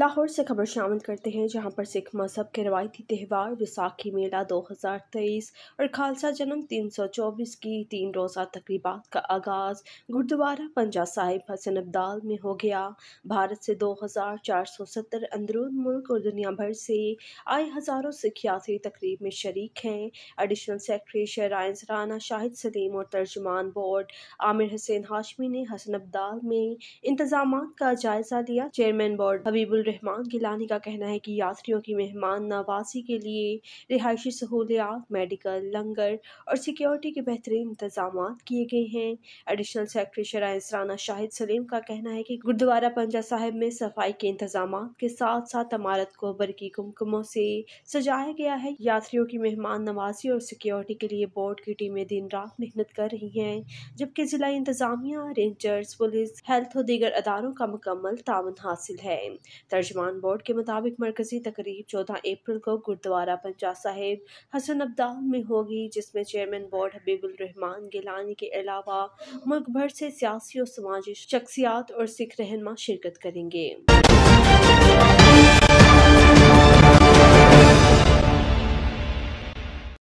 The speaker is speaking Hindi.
लाहौर से खबर शामिल करते हैं जहां पर सिख मजहब के रवायती त्यौहार विसाखी मेला 2023 और खालसा जन्म 324 की तीन रोज़ा तकरीबा का आगाज़ गुरुद्वारा पंजा साहिब हसन अब्दाल में हो गया भारत से 2470 अंदरून मुल्क और दुनिया भर से आए हज़ारों सिख यात्री तकरीब में शरीक हैं additional secretary shrines Rana Shahid Salim और तर्जुमान बोर्ड आमिर हसैन हाशमी ने हसन अब्दाल में इंतजाम का जायज़ा लिया चेयरमैन बोर्ड हबीबुल रहमान गिलानी का कहना है कि यात्रियों की मेहमान नवासी के लिए रिहायशी सहूलियात मेडिकल लंगर और सिक्योरिटी के बेहतरीन इंतजाम किए गए हैं additional secretary shrines Shahid Salim का कहना है कि गुरुद्वारा पंजा साहिब में सफाई के इंतजाम के साथ साथ इमारत को बरकी कुमकुमों से सजाया गया है यात्रियों की मेहमान नवाजी और सिक्योरिटी के लिए बोर्ड की टीमें दिन रात मेहनत कर रही हैं जबकि जिला इंतजामिया रेंजर्स पुलिस हेल्थ और दीगर अदारों का मुकम्मल तावन हासिल है तर्जमान बोर्ड के मुताबिक मरकजी तकरीब चौदह अप्रैल को गुरुद्वारा पंजा साहिब हसन अब्दाल में होगी जिसमें चेयरमैन बोर्ड हबीबुल रहमान गिलानी के अलावा मुल्क भर से सियासी और समाजी शख्सियात और सिख रहनमा शिरकत करेंगे